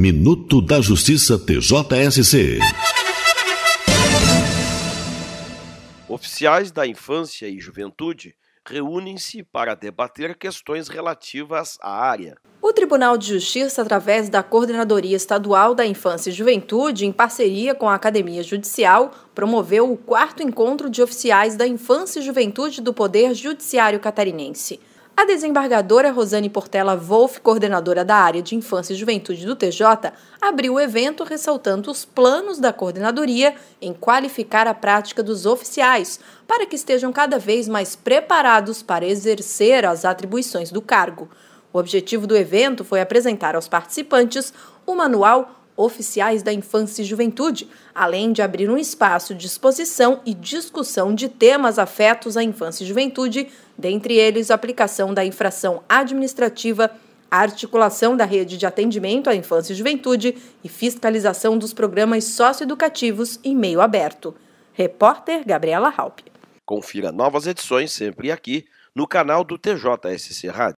Minuto da Justiça TJSC. Oficiais da Infância e Juventude reúnem-se para debater questões relativas à área. O Tribunal de Justiça, através da Coordenadoria Estadual da Infância e Juventude, em parceria com a Academia Judicial, promoveu o quarto encontro de oficiais da Infância e Juventude do Poder Judiciário Catarinense. A desembargadora Rosane Portela Wolff, coordenadora da área de Infância e Juventude do TJ, abriu o evento ressaltando os planos da coordenadoria em qualificar a prática dos oficiais para que estejam cada vez mais preparados para exercer as atribuições do cargo. O objetivo do evento foi apresentar aos participantes o manual oficiais da infância e juventude, além de abrir um espaço de exposição e discussão de temas afetos à infância e juventude, dentre eles a aplicação da infração administrativa, a articulação da rede de atendimento à infância e juventude e fiscalização dos programas socioeducativos em meio aberto. Repórter Gabriela Halpe. Confira novas edições sempre aqui no canal do TJSC Rádio.